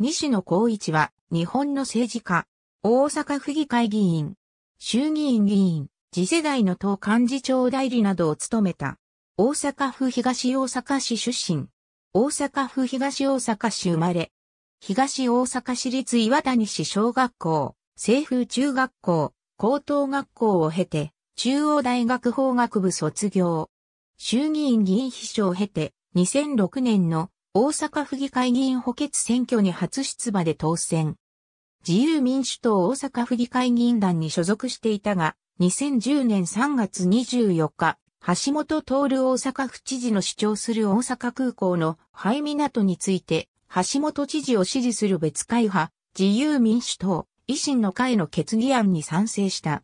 西野幸一は、日本の政治家、大阪府議会議員、衆議院議員、次世代の党幹事長代理などを務めた、大阪府東大阪市出身、大阪府東大阪市生まれ、東大阪市立岩谷市小学校、政風中学校、高等学校を経て、中央大学法学部卒業、衆議院議員秘書を経て、2006年の大阪府議会議員補欠選挙に初出馬で当選。自由民主党大阪府議会議員団に所属していたが、2010年3月24日、橋本徹大阪府知事の主張する大阪空港の廃港について、橋本知事を支持する別会派、自由民主党、維新の会の決議案に賛成した。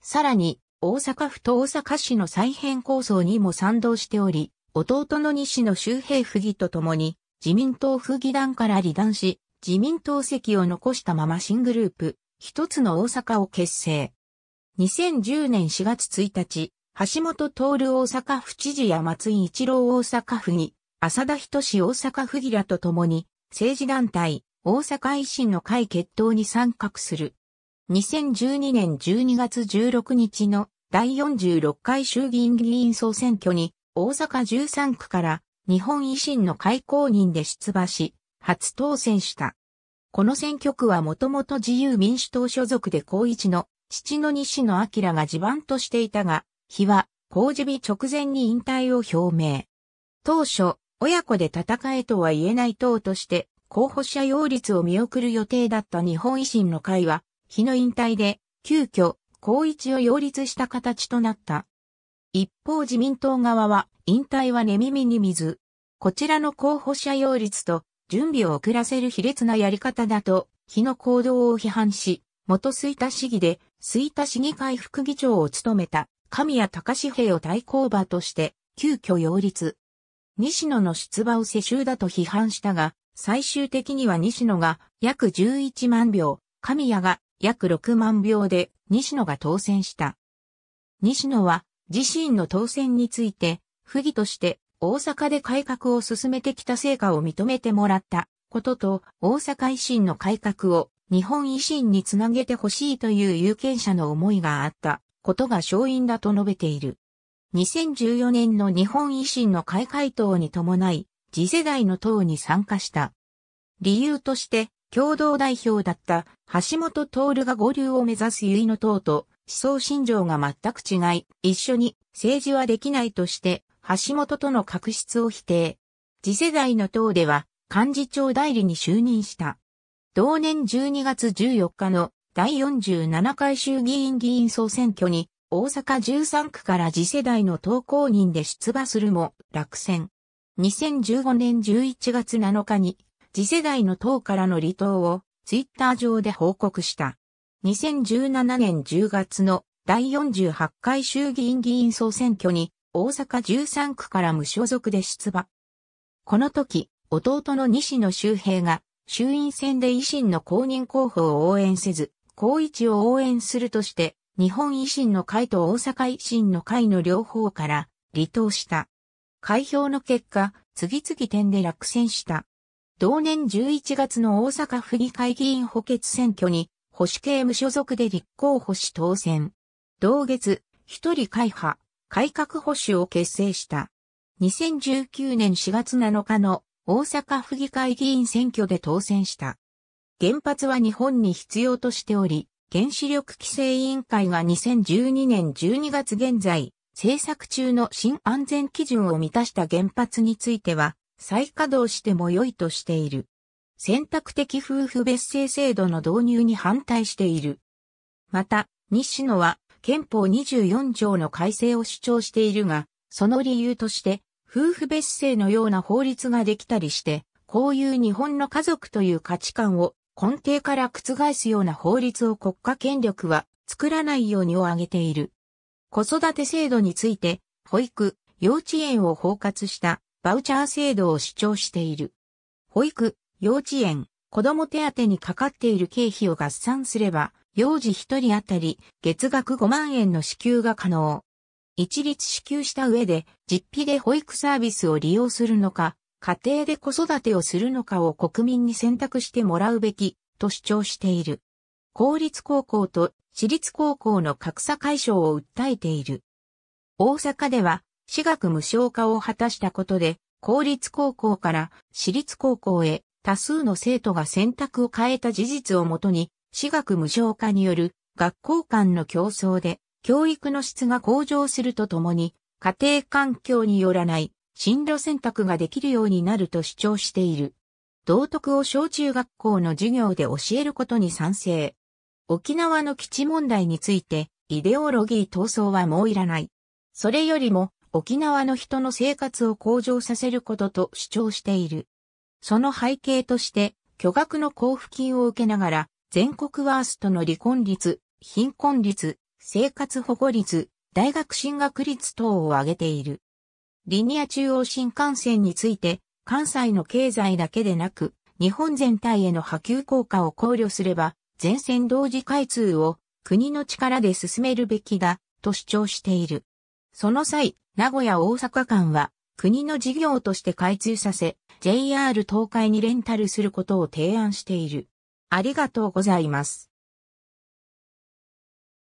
さらに、大阪府と大阪市の再編構想にも賛同しており、弟の西野周平府議と共に自民党府議団から離団し、自民党席を残したまま新グループ、一つの大阪を結成。2010年4月1日、橋本徹大阪府知事や松井一郎大阪府議、浅田仁大阪府議らと共に、政治団体、大阪維新の会決闘に参画する。2012年12月16日の第46回衆議院議員総選挙に大阪13区から日本維新の会公認で出馬し、初当選した。この選挙区はもともと自由民主党所属で高一の父の西野明が地盤としていたが、日は公示日直前に引退を表明。当初、親子で戦えとは言えない党として候補者擁立を見送る予定だった日本維新の会は、日の引退で急遽、高一を擁立した形となった。一方自民党側は、引退は寝耳に水。こちらの候補者擁立と、準備を遅らせる卑劣なやり方だと、日の行動を批判し、元水田市議で、水田市議会副議長を務めた、神谷隆平を対抗馬として、急遽擁立。西野の出馬を世襲だと批判したが、最終的には西野が約11万票、神谷が約6万票で西野が当選した。西野は自身の当選について、不義として大阪で改革を進めてきた成果を認めてもらったことと、大阪維新の改革を日本維新につなげてほしいという有権者の思いがあったことが勝因だと述べている。2014年の日本維新の開会党に伴い、次世代の党に参加した。理由として、共同代表だった橋本徹が五流を目指す結の党と思想心情が全く違い、一緒に政治はできないとして、橋本との確執を否定。次世代の党では、幹事長代理に就任した。同年12月14日の第47回衆議院議員総選挙に、大阪13区から次世代の党公認で出馬するも落選。2015年11月7日に次世代の党からの離党をツイッター上で報告した。2017年10月の第48回衆議院議員総選挙に大阪13区から無所属で出馬。この時、弟の西野周平が衆院選で維新の公認候補を応援せず、高一を応援するとして、日本維新の会と大阪維新の会の両方から離党した。開票の結果、次々点で落選した。同年11月の大阪府議会議員補欠選挙に保守系無所属で立候補し当選。同月、一人会派、改革保守を結成した。2019年4月7日の大阪府議会議員選挙で当選した。原発は日本に必要としており、原子力規制委員会が2012年12月現在、制作中の新安全基準を満たした原発については、再稼働しても良いとしている。選択的夫婦別姓制度の導入に反対している。また、西野は憲法24条の改正を主張しているが、その理由として、夫婦別姓のような法律ができたりして、こういう日本の家族という価値観を根底から覆すような法律を国家権力は作らないようにを挙げている。子育て制度について、保育、幼稚園を包括したバウチャー制度を主張している。保育、幼稚園、子供手当にかかっている経費を合算すれば、幼児1人当たり月額5万円の支給が可能。一律支給した上で、実費で保育サービスを利用するのか、家庭で子育てをするのかを国民に選択してもらうべき、と主張している。公立高校と私立高校の格差解消を訴えている。大阪では、私学無償化を果たしたことで、公立高校から私立高校へ多数の生徒が選択を変えた事実をもとに、私学無償化による学校間の競争で教育の質が向上するとともに、家庭環境によらない進路選択ができるようになると主張している。道徳を小中学校の授業で教えることに賛成。沖縄の基地問題について、イデオロギー闘争はもういらない。それよりも、沖縄の人の生活を向上させることと主張している。その背景として、巨額の交付金を受けながら、全国ワーストの離婚率、貧困率、生活保護率、大学進学率等を上げている。リニア中央新幹線について、関西の経済だけでなく、日本全体への波及効果を考慮すれば、全線同時開通を国の力で進めるべきだ、と主張している。その際、名古屋大阪間は国の事業として開通させ、JR 東海にレンタルすることを提案している。ありがとうございます。